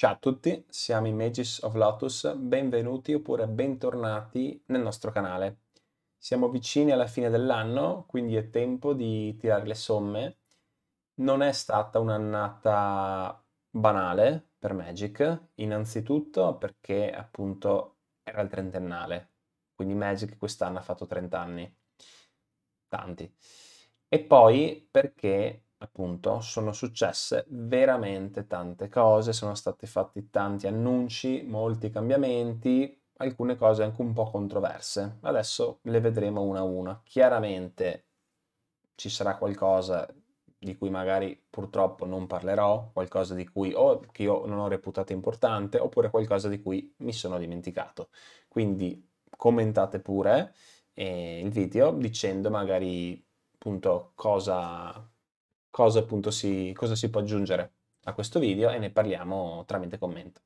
Ciao a tutti, siamo i Magis of Lotus, benvenuti oppure bentornati nel nostro canale. Siamo vicini alla fine dell'anno, quindi è tempo di tirare le somme. Non è stata un'annata banale per Magic, innanzitutto perché appunto era il trentennale, quindi Magic quest'anno ha fatto 30 anni, tanti. E poi perché appunto sono successe veramente tante cose, sono stati fatti tanti annunci, molti cambiamenti, alcune cose anche un po' controverse. Adesso le vedremo una a una. Chiaramente ci sarà qualcosa di cui magari purtroppo non parlerò, qualcosa di cui o che io non ho reputato importante, oppure qualcosa di cui mi sono dimenticato. Quindi commentate pure eh, il video dicendo magari appunto cosa cosa appunto si, cosa si può aggiungere a questo video e ne parliamo tramite commento.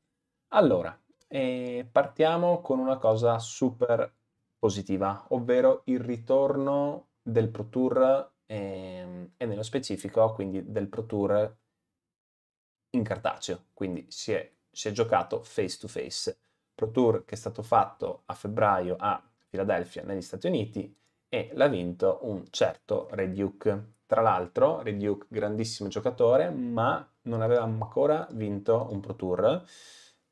Allora, eh, partiamo con una cosa super positiva, ovvero il ritorno del Pro Tour eh, e nello specifico quindi del Pro Tour in cartaceo, quindi si è, si è giocato face to face. Pro Tour che è stato fatto a febbraio a Philadelphia negli Stati Uniti e l'ha vinto un certo Red Duke tra l'altro, Reduke, grandissimo giocatore, ma non aveva ancora vinto un Pro Tour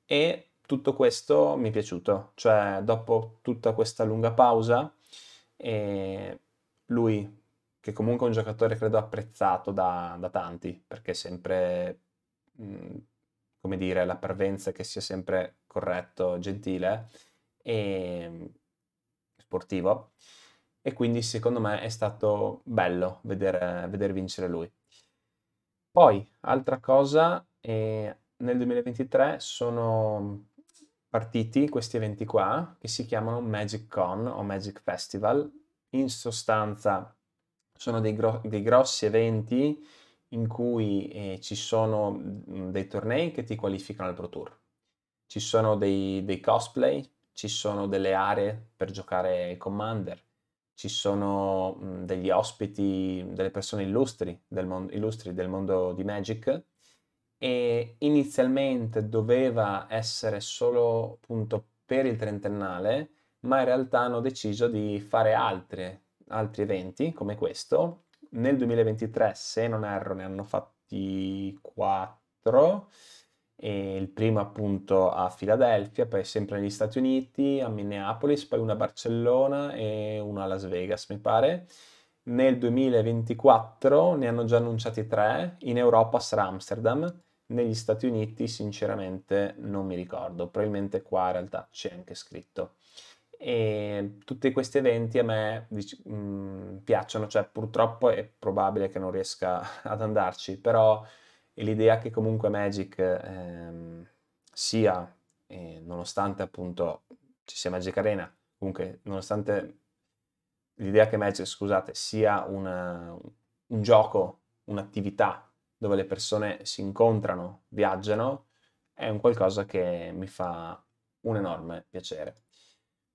e tutto questo mi è piaciuto, cioè dopo tutta questa lunga pausa eh, lui che comunque è un giocatore credo apprezzato da, da tanti perché sempre mh, mm, come dire la parvenza è che sia sempre corretto, gentile e sportivo e quindi secondo me è stato bello vedere, vedere vincere lui. Poi, altra cosa, eh, nel 2023 sono partiti questi eventi qua che si chiamano Magic Con o Magic Festival. In sostanza sono dei, gro- dei grossi eventi in cui eh, ci sono mm, dei tornei che ti qualificano al Pro Tour. Ci sono dei, dei cosplay, ci sono delle aree per giocare Commander, ci sono degli ospiti, delle persone illustri del, mon- illustri del mondo di Magic e inizialmente doveva essere solo appunto per il trentennale, ma in realtà hanno deciso di fare altre, altri eventi come questo. Nel 2023, se non erro, ne hanno fatti 4 e il primo appunto a Filadelfia, poi sempre negli Stati Uniti, a Minneapolis, poi una a Barcellona e una a Las Vegas, mi pare. Nel 2024 ne hanno già annunciati tre, in Europa sarà Amsterdam, negli Stati Uniti sinceramente non mi ricordo, probabilmente qua in realtà c'è anche scritto. E tutti questi eventi a me mh, mm, piacciono, cioè purtroppo è probabile che non riesca ad andarci, però e l'idea che comunque Magic ehm, sia, eh, nonostante appunto ci sia Magic Arena, comunque nonostante l'idea che Magic, scusate, sia una, un gioco, un'attività dove le persone si incontrano, viaggiano, è un qualcosa che mi fa un enorme piacere.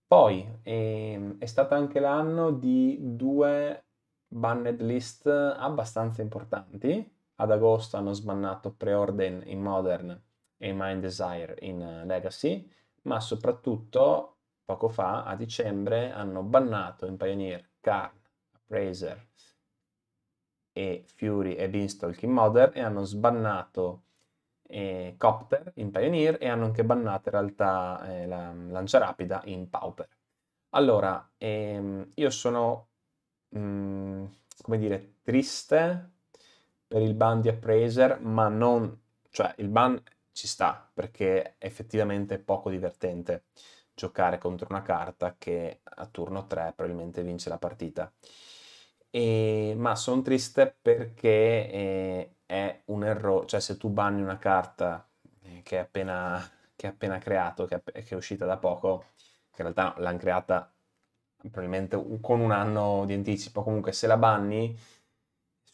Poi ehm, è stato anche l'anno di due banned list abbastanza importanti, ad agosto hanno sbannato Preorden in Modern e Mind Desire in eh, Legacy, ma soprattutto poco fa, a dicembre, hanno bannato in Pioneer Karn, Appraiser e Fury e Beanstalk in Modern e hanno sbannato eh, Copter in Pioneer e hanno anche bannato in realtà eh, la Lanciarapida in Pauper. Allora, ehm, io sono, mh, mm, come dire, triste per il ban di appraiser, ma non, cioè il ban ci sta perché effettivamente è poco divertente giocare contro una carta che a turno 3 probabilmente vince la partita. E, ma sono triste perché eh, è un errore, cioè se tu banni una carta eh, che è appena, che è appena creato, che è, che è uscita da poco, che in realtà l'hanno creata probabilmente con un anno di anticipo, comunque se la banni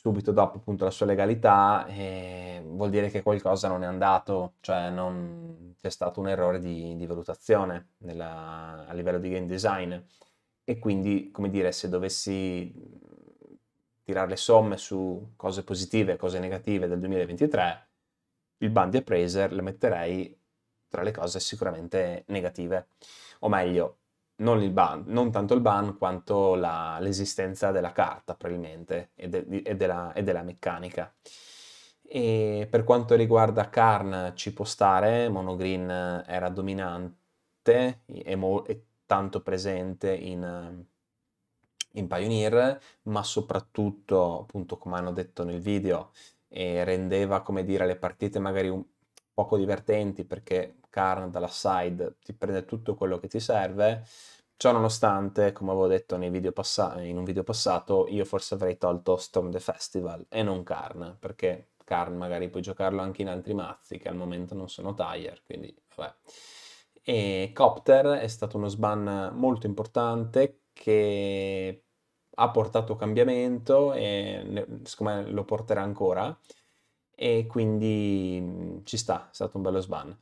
subito dopo appunto la sua legalità, eh, vuol dire che qualcosa non è andato, cioè non, c'è stato un errore di, di valutazione nella, a livello di game design. E quindi, come dire, se dovessi tirare le somme su cose positive e cose negative del 2023, il Bundy Appraiser le metterei tra le cose sicuramente negative. O meglio, non il ban, non tanto il ban quanto la, l'esistenza della carta probabilmente e, de, e, della, e, della, meccanica. E per quanto riguarda Karn ci può stare, Monogreen era dominante e, mo, tanto presente in, in Pioneer, ma soprattutto, appunto, come hanno detto nel video, eh, rendeva, come dire, le partite magari un poco divertenti perché Karn dalla side ti prende tutto quello che ti serve. Ciò nonostante, come avevo detto pass- in un video passato, io forse avrei tolto Storm the Festival e non Karn, perché Karn magari puoi giocarlo anche in altri mazzi che al momento non sono Tire, quindi vabbè. E Copter è stato uno sban molto importante che ha portato cambiamento e secondo me lo porterà ancora e quindi mm, ci sta, è stato un bello sban.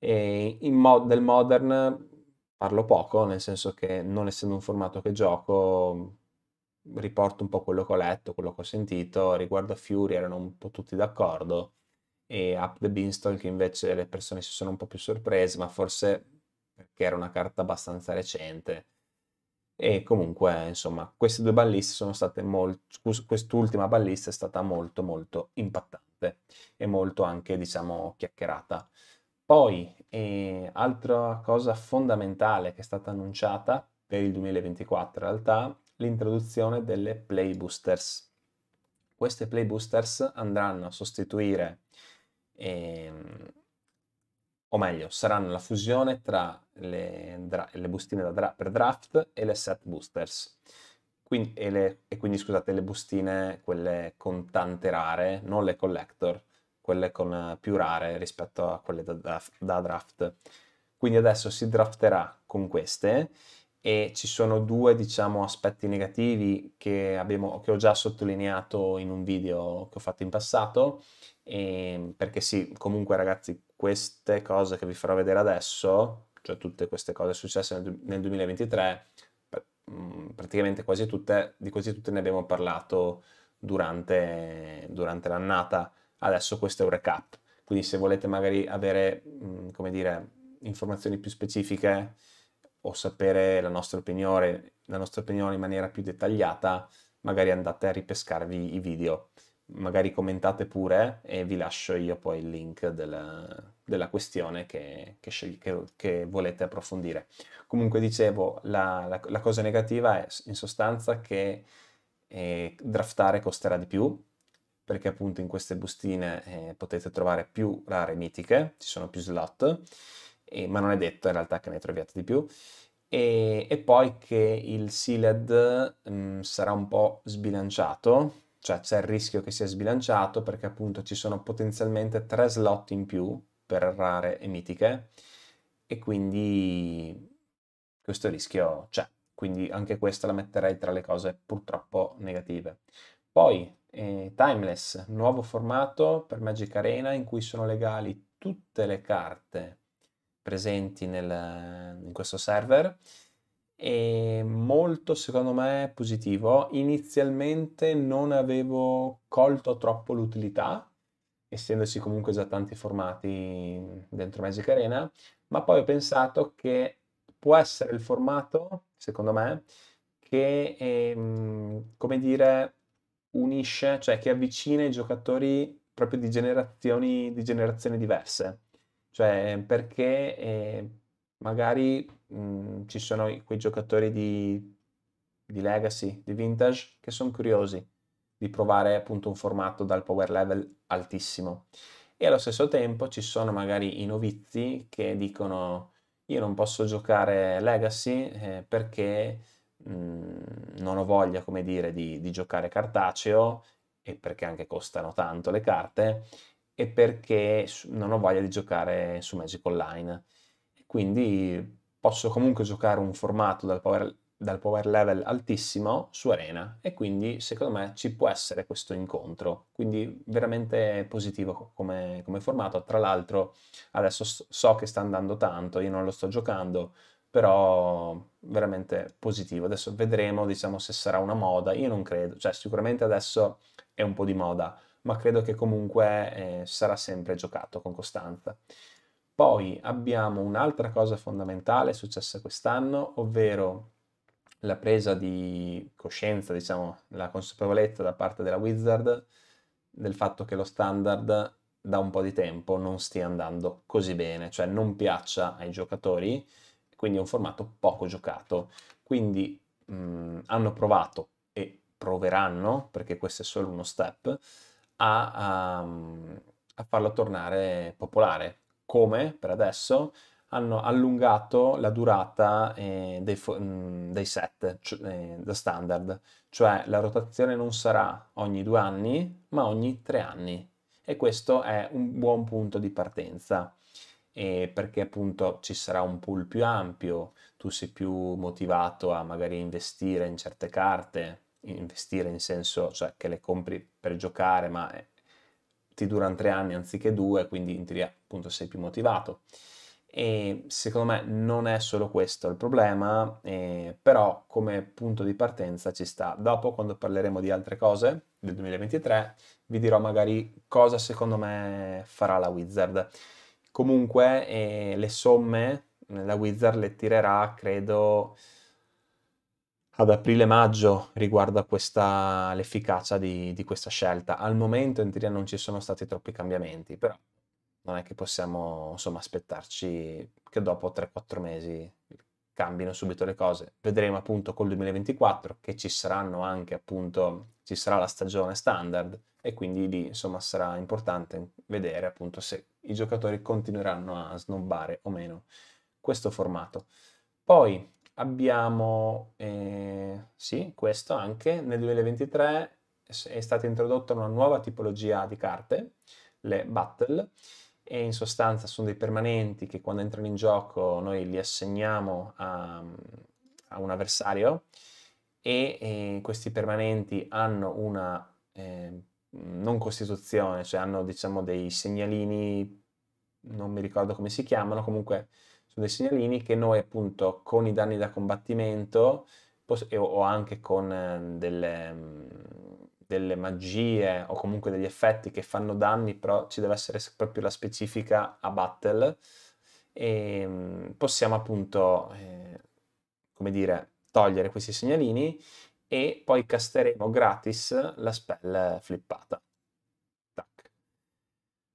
E mod, del modern parlo poco, nel senso che non essendo un formato che gioco, riporto un po' quello che ho letto, quello che ho sentito, riguardo a Fury erano un po' tutti d'accordo e Up the Beanstalk invece le persone si sono un po' più sorprese, ma forse perché era una carta abbastanza recente. E comunque, insomma, queste due balliste sono state molto, quest'ultima ballista è stata molto molto impattante e molto anche, diciamo, chiacchierata. Poi, eh, altra cosa fondamentale che è stata annunciata per il 2024 in realtà, l'introduzione delle play boosters. Queste play boosters andranno a sostituire, ehm, o meglio, saranno la fusione tra le, dra- le bustine dra- per draft e le set boosters. Quindi, e, le, e quindi scusate, le bustine, quelle con tante rare, non le collector quelle con eh, più rare rispetto a quelle da, da, da draft. Quindi adesso si drafterà con queste e ci sono due diciamo, aspetti negativi che, abbiamo, che, ho già sottolineato in un video che ho fatto in passato e, ehm, perché sì comunque ragazzi queste cose che vi farò vedere adesso cioè tutte queste cose successe nel, nel 2023 mm, praticamente quasi tutte di quasi tutte ne abbiamo parlato durante, durante l'annata Adesso questo è un recap, quindi se volete magari avere, mm, come dire, informazioni più specifiche o sapere la nostra opinione, la nostra opinione in maniera più dettagliata, magari andate a ripescarvi i video. Magari commentate pure e vi lascio io poi il link della, della questione che, che, scegli, che, che, volete approfondire. Comunque dicevo, la, la, la cosa negativa è in sostanza che eh, draftare costerà di più, perché appunto in queste bustine eh, potete trovare più rare mitiche, ci sono più slot, e, ma non è detto in realtà che ne troviate di più. E, e poi che il sealed mh, mm, sarà un po' sbilanciato, cioè c'è il rischio che sia sbilanciato perché appunto ci sono potenzialmente tre slot in più per rare e mitiche e quindi questo rischio c'è. Quindi anche questa la metterei tra le cose purtroppo negative. Poi eh, Timeless, nuovo formato per Magic Arena in cui sono legali tutte le carte presenti nel, in questo server e molto secondo me positivo. Inizialmente non avevo colto troppo l'utilità, essendoci comunque già tanti formati dentro Magic Arena, ma poi ho pensato che può essere il formato, secondo me, che, è, ehm, come dire, unisce, cioè che avvicina i giocatori proprio di generazioni, di generazioni diverse. Cioè, perché eh, magari mh, mhmm, ci sono quei giocatori di, di legacy, di vintage, che sono curiosi di provare appunto un formato dal power level altissimo. E allo stesso tempo ci sono magari i novizi che dicono io non posso giocare legacy eh, perché mh, mm, non ho voglia, come dire, di, di giocare cartaceo, e perché anche costano tanto le carte, e perché non ho voglia di giocare su Magic Online. Quindi posso comunque giocare un formato dal power, dal power, level altissimo su Arena e quindi secondo me ci può essere questo incontro. Quindi veramente positivo come, come formato. Tra l'altro adesso so che sta andando tanto, io non lo sto giocando, però veramente positivo. Adesso vedremo, diciamo, se sarà una moda. Io non credo, cioè sicuramente adesso è un po' di moda, ma credo che comunque eh, sarà sempre giocato con costanza. Poi abbiamo un'altra cosa fondamentale successa quest'anno, ovvero la presa di coscienza, diciamo, la consapevolezza da parte della Wizard del fatto che lo standard da un po' di tempo non stia andando così bene, cioè non piaccia ai giocatori, quindi è un formato poco giocato. Quindi mh, mhmm, hanno provato e proveranno, perché questo è solo uno step, a, a, ehm, a farlo tornare popolare. Come per adesso? hanno allungato la durata eh, dei, mh, mhmm, dei, set cioè, eh, da standard, cioè la rotazione non sarà ogni due anni, ma ogni tre anni. E questo è un buon punto di partenza perché appunto ci sarà un pool più ampio, tu sei più motivato a magari investire in certe carte, investire in senso cioè che le compri per giocare ma eh, ti durano tre anni anziché due, quindi in teoria appunto sei più motivato. E secondo me non è solo questo il problema, eh, però come punto di partenza ci sta. Dopo, quando parleremo di altre cose del 2023, vi dirò magari cosa secondo me farà la Wizard. Comunque eh, le somme eh, la Wizard le tirerà, credo, ad aprile-maggio riguardo a l'efficacia di, di, questa scelta. Al momento in teoria non ci sono stati troppi cambiamenti, però non è che possiamo insomma, aspettarci che dopo 3-4 mesi cambino subito le cose. Vedremo appunto col 2024 che ci saranno anche appunto, ci sarà la stagione standard, e quindi lì insomma sarà importante vedere appunto se i giocatori continueranno a snobbare o meno questo formato. Poi abbiamo, eh, sì, questo anche, nel 2023 è stata introdotta una nuova tipologia di carte, le battle, e in sostanza sono dei permanenti che quando entrano in gioco noi li assegniamo a, a un avversario e, e questi permanenti hanno una eh, Mhmm, non costituzione, cioè hanno diciamo dei segnalini, non mi ricordo come si chiamano, comunque sono dei segnalini che noi appunto con i danni da combattimento o anche con ehm, delle, mhmm, delle magie o comunque degli effetti che fanno danni, però ci deve essere proprio la specifica a battle e ehm, possiamo appunto, eh, come dire, togliere questi segnalini e poi casteremo gratis la spell flippata. Tac.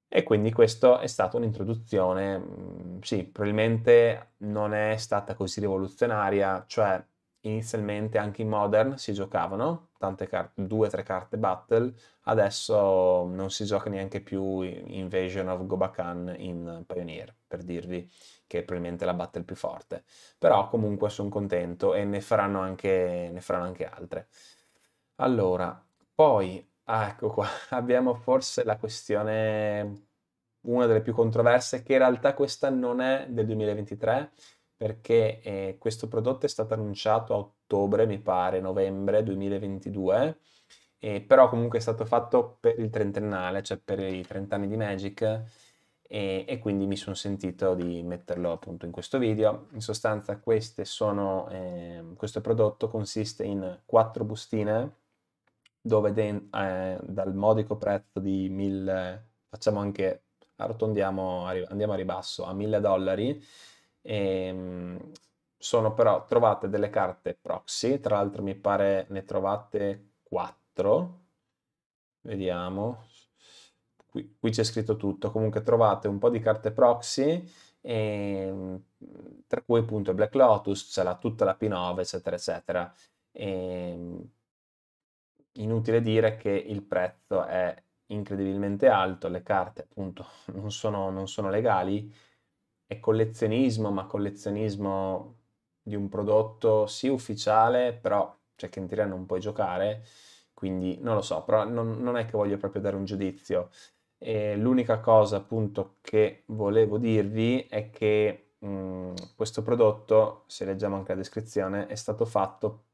E quindi questa è stata un'introduzione, mm, sì, probabilmente non è stata così rivoluzionaria, cioè inizialmente anche in Modern si giocavano tante carte, due o tre carte battle, adesso non si gioca neanche più Invasion of Gobakan in Pioneer, per dirvi che è probabilmente la battle più forte. Però comunque sono contento e ne faranno anche, ne faranno anche altre. Allora, poi, ah, ecco qua, abbiamo forse la questione, una delle più controverse, che in realtà questa non è del 2023, perché eh, questo prodotto è stato annunciato a ottobre ottobre, mi pare, novembre 2022, e però comunque è stato fatto per il trentennale, cioè per i 30 anni di Magic, e, e quindi mi sono sentito di metterlo appunto in questo video. In sostanza queste sono, eh, questo prodotto consiste in quattro bustine, dove de- eh, dal modico prezzo di 1000, facciamo anche, arrotondiamo, andiamo a ribasso, a 1000 dollari, e, ehm, sono però trovate delle carte proxy, tra l'altro mi pare ne trovate 4, vediamo, qui, qui c'è scritto tutto, comunque trovate un po' di carte proxy, e, ehm, tra cui appunto Black Lotus, c'è la, tutta la P9, eccetera, eccetera. E, ehm, inutile dire che il prezzo è incredibilmente alto, le carte appunto non sono, non sono legali, è collezionismo, ma collezionismo di un prodotto sì ufficiale, però cioè che in teoria non puoi giocare, quindi non lo so, però non, non è che voglio proprio dare un giudizio. E l'unica cosa appunto che volevo dirvi è che mh, mhmm, questo prodotto, se leggiamo anche la descrizione, è stato fatto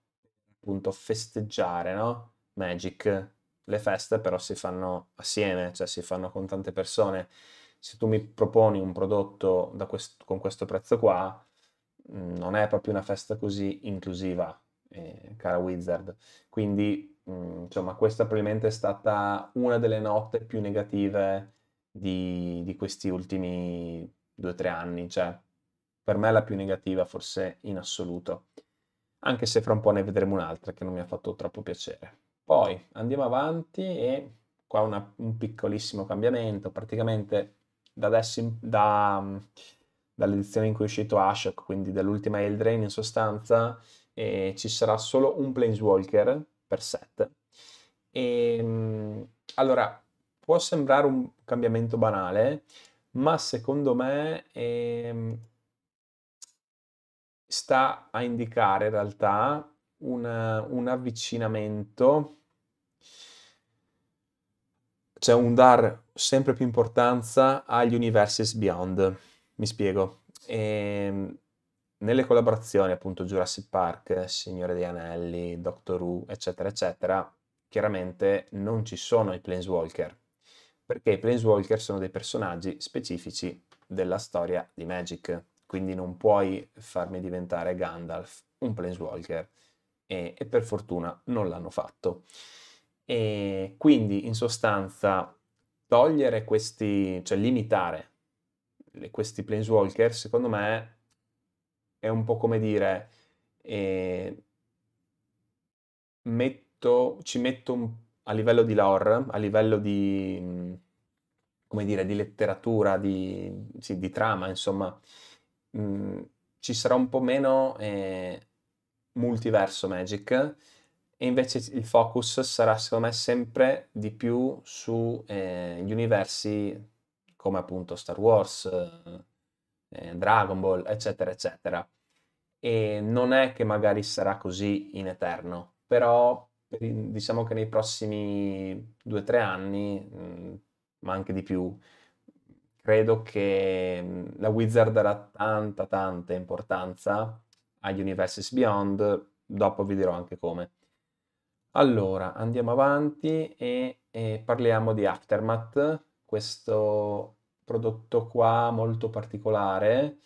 appunto festeggiare, no? Magic. Le feste però si fanno assieme, cioè si fanno con tante persone. Se tu mi proponi un prodotto quest- con questo prezzo qua, Mm, non è proprio una festa così inclusiva, eh, cara Wizard. Quindi, mh, mm, insomma, questa probabilmente è stata una delle note più negative di, di questi ultimi due o tre anni, cioè per me è la più negativa forse in assoluto, anche se fra un po' ne vedremo un'altra che non mi ha fatto troppo piacere. Poi andiamo avanti e qua una, un piccolissimo cambiamento, praticamente da adesso in, da mm, dall'edizione in cui è uscito Ashok, quindi dall'ultima Eldrain in sostanza, eh, ci sarà solo un Planeswalker per set. E, ehm, allora, può sembrare un cambiamento banale, ma secondo me eh, sta a indicare in realtà una, un avvicinamento cioè un dar sempre più importanza agli universes beyond. Mi spiego. E, ehm, nelle collaborazioni, appunto, Jurassic Park, Signore degli Anelli, Doctor Who, eccetera, eccetera, chiaramente non ci sono i Planeswalker, perché i Planeswalker sono dei personaggi specifici della storia di Magic, quindi non puoi farmi diventare Gandalf un Planeswalker, e, e per fortuna non l'hanno fatto. E quindi, in sostanza, togliere questi, cioè limitare questi planeswalker, secondo me, è un po' come dire, eh, metto, ci metto un, a livello di lore, a livello di, mm, come dire, di letteratura, di, sì, di trama, insomma, mh, mm, ci sarà un po' meno eh, multiverso Magic e invece il focus sarà secondo me sempre di più sugli eh, universi come appunto Star Wars, eh, eh, Dragon Ball, eccetera, eccetera. E non è che magari sarà così in eterno, però diciamo che nei prossimi due o tre anni, mh, mm, ma anche di più, credo che mm, la Wizard darà tanta, tanta importanza agli Universes Beyond, dopo vi dirò anche come. Allora, andiamo avanti e, e parliamo di Aftermath, questo prodotto qua molto particolare,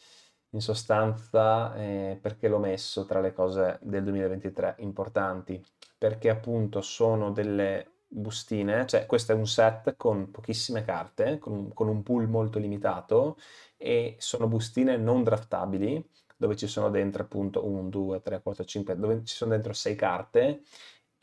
in sostanza eh, perché l'ho messo tra le cose del 2023 importanti, perché appunto sono delle bustine, cioè questo è un set con pochissime carte, con, con un pool molto limitato e sono bustine non draftabili, dove ci sono dentro appunto 1, 2, 3, 4, 5, dove ci sono dentro 6 carte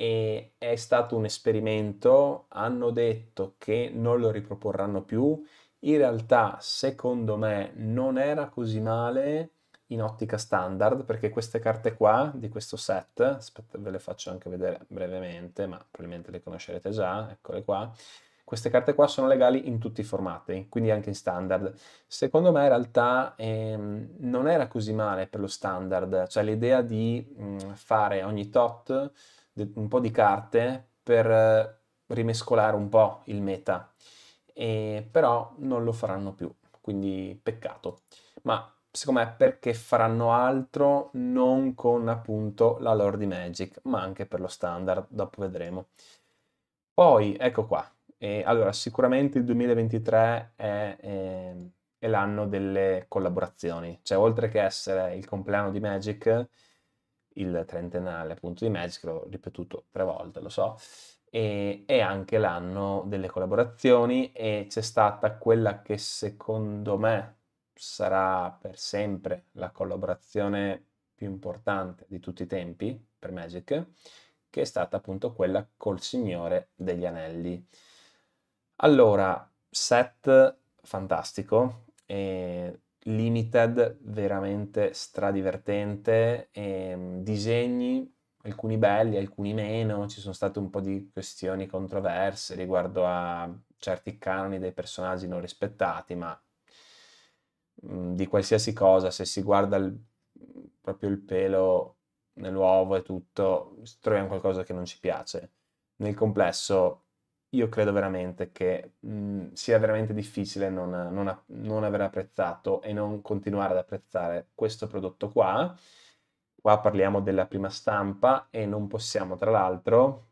e è stato un esperimento, hanno detto che non lo riproporranno più, in realtà secondo me non era così male in ottica standard perché queste carte qua di questo set, aspetta ve le faccio anche vedere brevemente, ma probabilmente le conoscerete già, eccole qua, queste carte qua sono legali in tutti i formati, quindi anche in standard. Secondo me in realtà ehm, non era così male per lo standard, cioè l'idea di mh, fare ogni tot un po' di carte per eh, rimescolare un po' il meta, e, però non lo faranno più, quindi peccato. Ma secondo me perché faranno altro non con appunto la lore di Magic, ma anche per lo standard, dopo vedremo. Poi, ecco qua. E, allora, sicuramente il 2023 è, è, ehm, è l'anno delle collaborazioni, cioè oltre che essere il compleanno di Magic, il trentennale appunto di Magic, l'ho ripetuto tre volte, lo so, e è anche l'anno delle collaborazioni e c'è stata quella che secondo me sarà per sempre la collaborazione più importante di tutti i tempi per Magic, che è stata appunto quella col Signore degli Anelli. Allora, set fantastico, e limited veramente stradivertente, e, ehm, disegni alcuni belli, alcuni meno, ci sono state un po' di questioni controverse riguardo a certi canoni dei personaggi non rispettati, ma mm, di qualsiasi cosa, se si guarda il, proprio il pelo nell'uovo e tutto, troviamo qualcosa che non ci piace. Nel complesso io credo veramente che mh, mhmm, sia veramente difficile non, non, non, aver apprezzato e non continuare ad apprezzare questo prodotto qua. Qua parliamo della prima stampa e non possiamo tra l'altro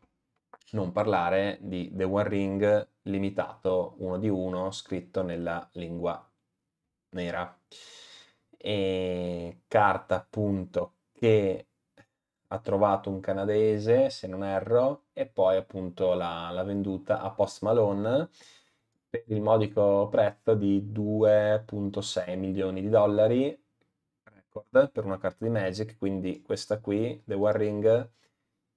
non parlare di The One Ring limitato uno di uno scritto nella lingua nera. E carta appunto che ha trovato un canadese, se non erro, e poi appunto l'ha, venduta a Post Malone per il modico prezzo di 2.6 milioni di dollari, record per una carta di Magic, quindi questa qui, The War Ring,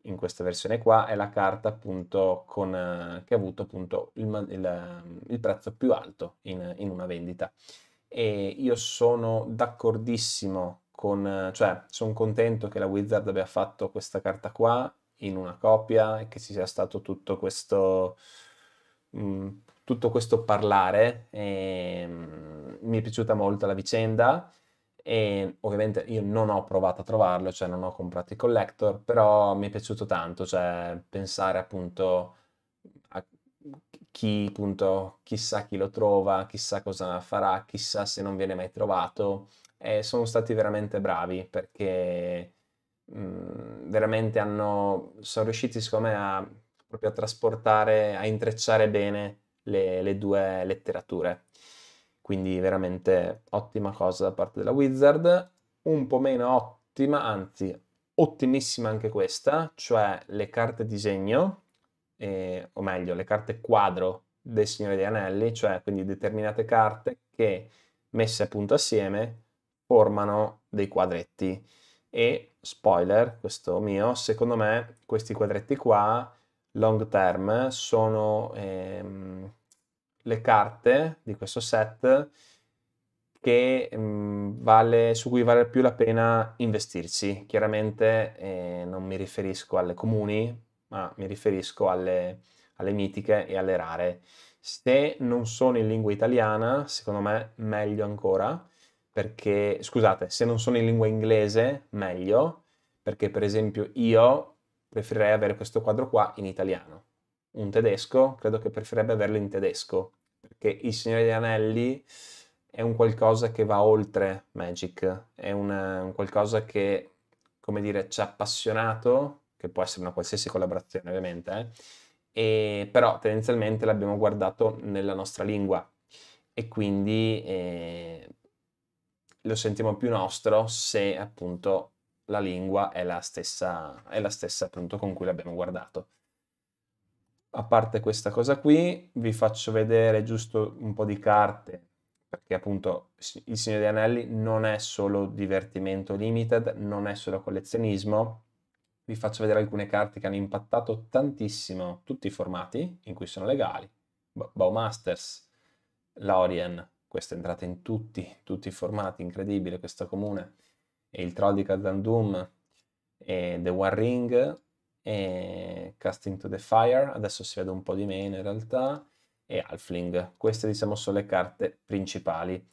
in questa versione qua, è la carta appunto con, che ha avuto appunto il, il, il prezzo più alto in, in una vendita. E io sono d'accordissimo con, cioè, sono contento che la Wizard abbia fatto questa carta qua in una copia e che ci sia stato tutto questo, mh, mm, tutto questo parlare. E, mh, mm, mi è piaciuta molto la vicenda e ovviamente io non ho provato a trovarlo, cioè non ho comprato i collector, però mi è piaciuto tanto, cioè pensare appunto a chi appunto chissà chi lo trova, chissà cosa farà, chissà se non viene mai trovato e sono stati veramente bravi perché mh, mhmm, veramente hanno, sono riusciti secondo me a, proprio a trasportare, a intrecciare bene le, le due letterature. Quindi veramente ottima cosa da parte della Wizard, un po' meno ottima, anzi ottimissima anche questa, cioè le carte disegno, eh, o meglio le carte quadro del Signore degli Anelli, cioè quindi determinate carte che messe appunto assieme formano dei quadretti e spoiler, questo mio, secondo me questi quadretti qua long term sono ehm, le carte di questo set che, mh, mm, vale, su cui vale più la pena investirci. Chiaramente eh, non mi riferisco alle comuni, ma mi riferisco alle, alle mitiche e alle rare. Se non sono in lingua italiana, secondo me meglio ancora, perché, scusate, se non sono in lingua inglese, meglio, perché per esempio io preferirei avere questo quadro qua in italiano. Un tedesco credo che preferirebbe averlo in tedesco, perché Il Signore degli Anelli è un qualcosa che va oltre Magic, è una, un qualcosa che, come dire, ci ha appassionato, che può essere una qualsiasi collaborazione ovviamente, eh? e, però tendenzialmente l'abbiamo guardato nella nostra lingua e quindi... Eh, lo sentiamo più nostro se appunto la lingua è la stessa, è la stessa appunto con cui l'abbiamo guardato. A parte questa cosa qui, vi faccio vedere giusto un po' di carte, perché appunto Il Signore degli Anelli non è solo divertimento limited, non è solo collezionismo, vi faccio vedere alcune carte che hanno impattato tantissimo tutti i formati in cui sono legali. Bowmasters, Lorien, questa è entrata in tutti, tutti i formati, incredibile questa comune, e il Trollica Dandum, e The One Ring, e Casting to the Fire, adesso si vede un po' di meno in realtà, e Halfling. Queste diciamo sono le carte principali.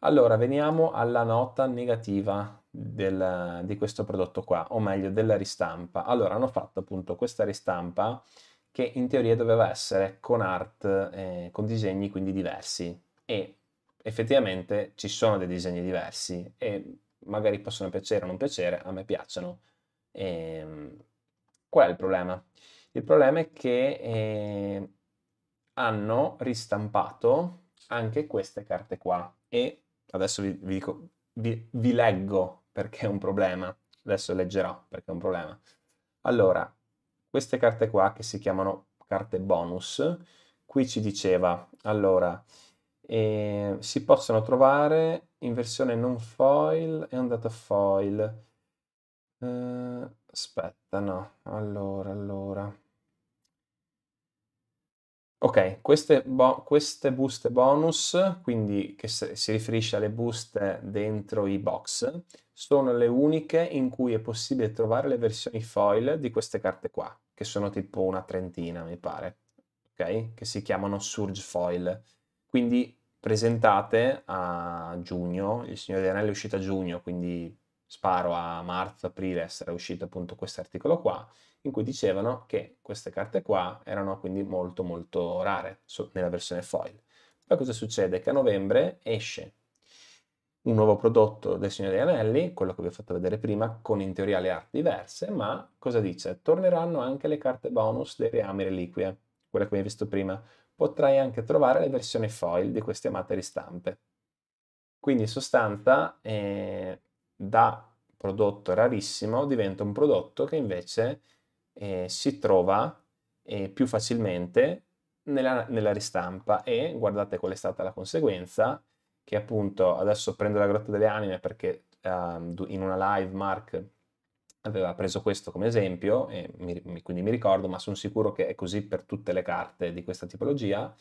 Allora, veniamo alla nota negativa del, di questo prodotto qua, o meglio della ristampa. Allora, hanno fatto appunto questa ristampa che in teoria doveva essere con art, eh, con disegni quindi diversi e effettivamente ci sono dei disegni diversi e magari possono piacere o non piacere, a me piacciono. E, ehm, qual è il problema? Il problema è che eh, hanno ristampato anche queste carte qua e adesso vi, vi, dico, vi, vi leggo perché è un problema, adesso leggerò perché è un problema. Allora, queste carte qua che si chiamano carte bonus, qui ci diceva, allora, e si possono trovare in versione non foil e andata foil. Eh, aspetta, no, allora, allora. Ok, queste, bo queste, buste bonus, quindi che si riferisce alle buste dentro i box, sono le uniche in cui è possibile trovare le versioni foil di queste carte qua, che sono tipo una trentina, mi pare, ok? Che si chiamano Surge Foil. Quindi presentate a giugno, il Signore degli Anelli è uscito a giugno, quindi sparo a marzo, aprile, sarà uscito appunto questo articolo qua, in cui dicevano che queste carte qua erano quindi molto molto rare nella versione foil. Poi cosa succede? Che a novembre esce un nuovo prodotto del Signore degli Anelli, quello che vi ho fatto vedere prima, con in teoria le arti diverse, ma cosa dice? Torneranno anche le carte bonus delle reami reliquie, quelle che abbiamo visto prima, potrai anche trovare le versioni foil di queste amate ristampe. Quindi in sostanza eh, da prodotto rarissimo diventa un prodotto che invece eh, si trova eh, più facilmente nella, nella, ristampa e guardate qual è stata la conseguenza che appunto adesso prendo la grotta delle anime perché ehm, in una live Mark aveva preso questo come esempio, mi, quindi mi ricordo, ma sono sicuro che è così per tutte le carte di questa tipologia.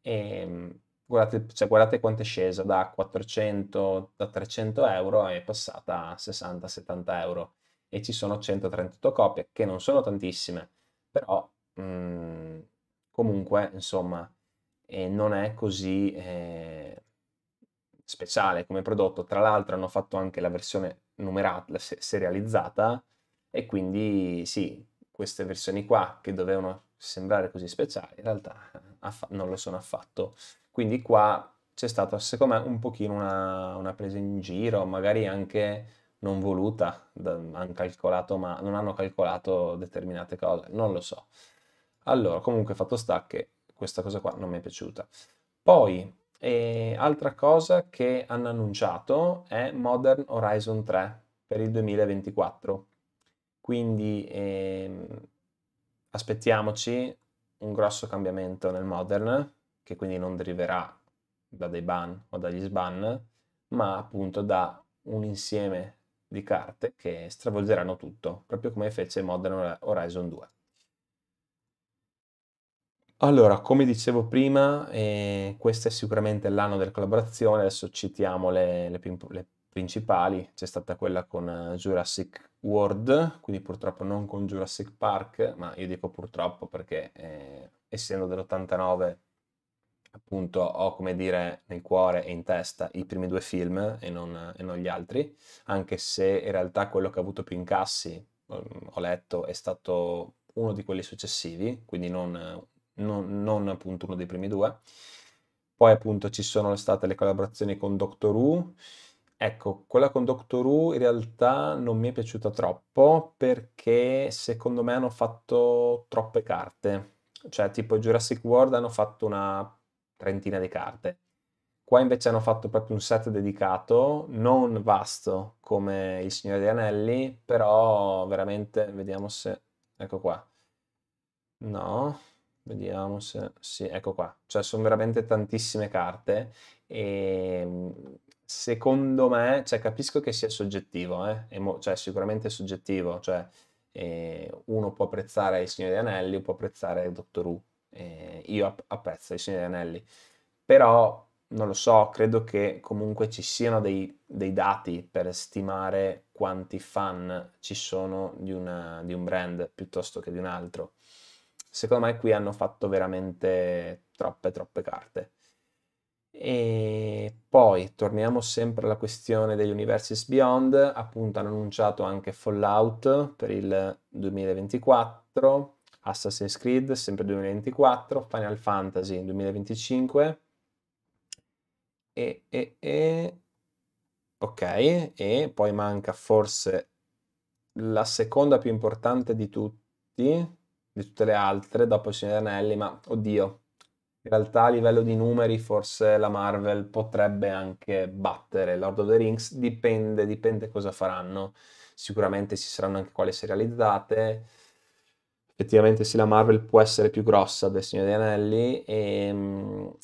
E, ehm, guardate, cioè, guardate quanto è scesa da 400, da 300 euro è passata a 60-70 euro e ci sono 138 copie che non sono tantissime, però mh, mhmm, comunque insomma eh, non è così eh, speciale come prodotto. Tra l'altro hanno fatto anche la versione numerata, serializzata e quindi sì, queste versioni qua che dovevano sembrare così speciali in realtà aff- non lo sono affatto. Quindi qua c'è stata secondo me un pochino una, una presa in giro, magari anche non voluta, da, hanno calcolato, ma non hanno calcolato determinate cose, non lo so. Allora, comunque fatto sta che questa cosa qua non mi è piaciuta. Poi e altra cosa che hanno annunciato è Modern Horizon 3 per il 2024. Quindi ehm, aspettiamoci un grosso cambiamento nel Modern, che quindi non deriverà da dei ban o dagli sban, ma appunto da un insieme di carte che stravolgeranno tutto, proprio come fece Modern Horizon 2. Allora, come dicevo prima, ehm, questo è sicuramente l'anno della collaborazione, adesso citiamo le, le le principali, c'è stata quella con eh, Jurassic World, quindi purtroppo non con Jurassic Park, ma io dico purtroppo perché eh, essendo dell'89 appunto ho come dire nel cuore e in testa i primi due film e non, e non gli altri, anche se in realtà quello che ha avuto più incassi, mm, ho letto, è stato uno di quelli successivi, quindi non, non, non appunto uno dei primi due. Poi appunto ci sono state le collaborazioni con Doctor Who. Ecco, quella con Doctor Who in realtà non mi è piaciuta troppo perché secondo me hanno fatto troppe carte. Cioè, tipo Jurassic World hanno fatto una trentina di carte. Qua invece hanno fatto proprio un set dedicato, non vasto come Il Signore degli Anelli, però veramente, vediamo se... Ecco qua. No, Vediamo se... Sì, ecco qua. Cioè, sono veramente tantissime carte e mm, secondo me, cioè, capisco che sia soggettivo, eh? Emo... cioè, sicuramente è soggettivo, cioè, eh, uno può apprezzare il Signore degli Anelli, può apprezzare Doctor Who. Eh, io app- apprezzo il Signore degli Anelli. Però, non lo so, credo che comunque ci siano dei, dei dati per stimare quanti fan ci sono di, una, di un brand piuttosto che di un altro secondo me qui hanno fatto veramente troppe troppe carte. E poi torniamo sempre alla questione degli Universes Beyond, appunto hanno annunciato anche Fallout per il 2024, Assassin's Creed sempre 2024, Final Fantasy 2025 e, e, e... ok, e poi manca forse la seconda più importante di tutti, di tutte le altre dopo il Signore degli Anelli, ma oddio, in realtà a livello di numeri forse la Marvel potrebbe anche battere Lord of the Rings, dipende, dipende cosa faranno. Sicuramente ci saranno anche quelle serializzate. Effettivamente sì, la Marvel può essere più grossa del Signore degli Anelli e ehm,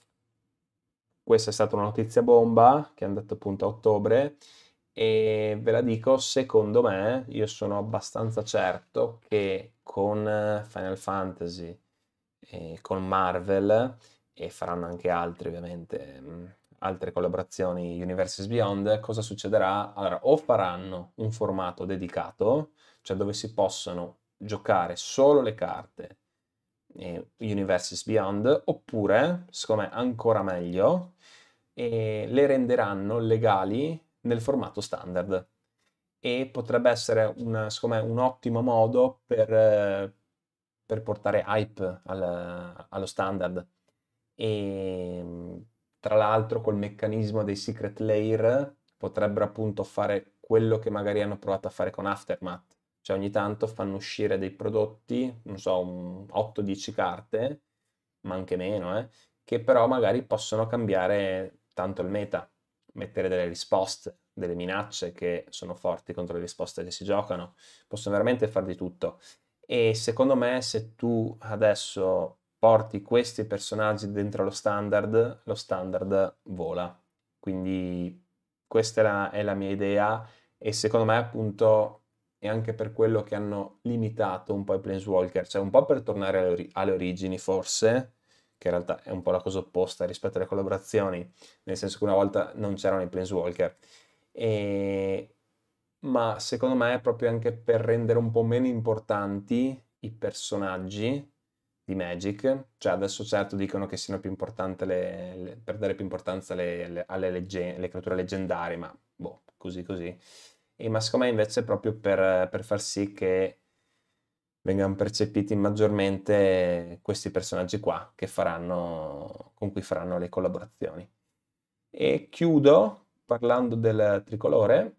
questa è stata una notizia bomba che è andata appunto a ottobre e ve la dico, secondo me, io sono abbastanza certo che con eh, Final Fantasy, e con Marvel e faranno anche altri ovviamente, mm, altre collaborazioni Universes Beyond, cosa succederà? Allora, o faranno un formato dedicato, cioè dove si possono giocare solo le carte eh, Universes Beyond, oppure, secondo me ancora meglio, eh, le renderanno legali nel formato standard e potrebbe essere una, me, un ottimo modo per, per portare hype al, allo standard e ehm, tra l'altro col meccanismo dei secret layer potrebbero appunto fare quello che magari hanno provato a fare con Aftermath cioè ogni tanto fanno uscire dei prodotti, non so, 8-10 carte, ma anche meno, eh, che però magari possono cambiare tanto il meta mettere delle risposte, delle minacce che sono forti contro le risposte che si giocano, possono veramente far di tutto. E secondo me se tu adesso porti questi personaggi dentro lo standard, lo standard vola. Quindi questa è la, è la mia idea e secondo me appunto è anche per quello che hanno limitato un po' i Planeswalker, cioè un po' per tornare alle, or- alle origini forse, che in realtà è un po' la cosa opposta rispetto alle collaborazioni, nel senso che una volta non c'erano i Planeswalker. E... Ma secondo me è proprio anche per rendere un po' meno importanti i personaggi di Magic, cioè adesso certo dicono che siano più importanti le, le, per dare più importanza le, alle legge, le creature leggendarie, ma boh, così così. E, ma secondo me invece è proprio per, per far sì che vengano percepiti maggiormente questi personaggi qua faranno, con cui faranno le collaborazioni. E chiudo parlando del tricolore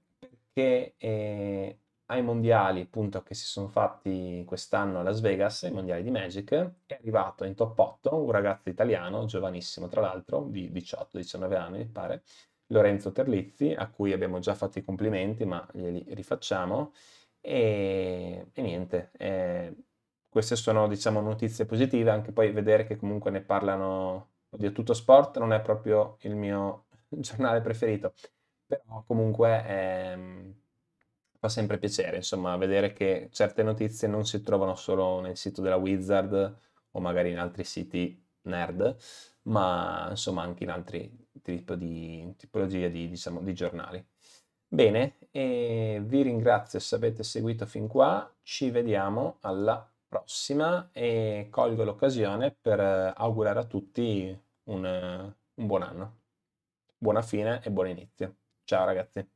perché eh, ai mondiali appunto che si sono fatti quest'anno a Las Vegas, i mondiali di Magic, è arrivato in top 8 un ragazzo italiano, giovanissimo tra l'altro, di 18-19 anni mi pare, Lorenzo Terlizzi, a cui abbiamo già fatto i complimenti ma glieli rifacciamo, e, e niente, eh, queste sono diciamo notizie positive, anche poi vedere che comunque ne parlano di tutto sport non è proprio il mio giornale preferito, però comunque ehm, fa sempre piacere, insomma, vedere che certe notizie non si trovano solo nel sito della Wizard o magari in altri siti nerd, ma insomma anche in altri tipi di tipologie di, diciamo, di giornali. Bene, vi ringrazio se avete seguito fin qua, ci vediamo alla prossima e colgo l'occasione per eh, augurare a tutti un, eh, un buon anno. Buona fine e buon inizio. Ciao ragazzi.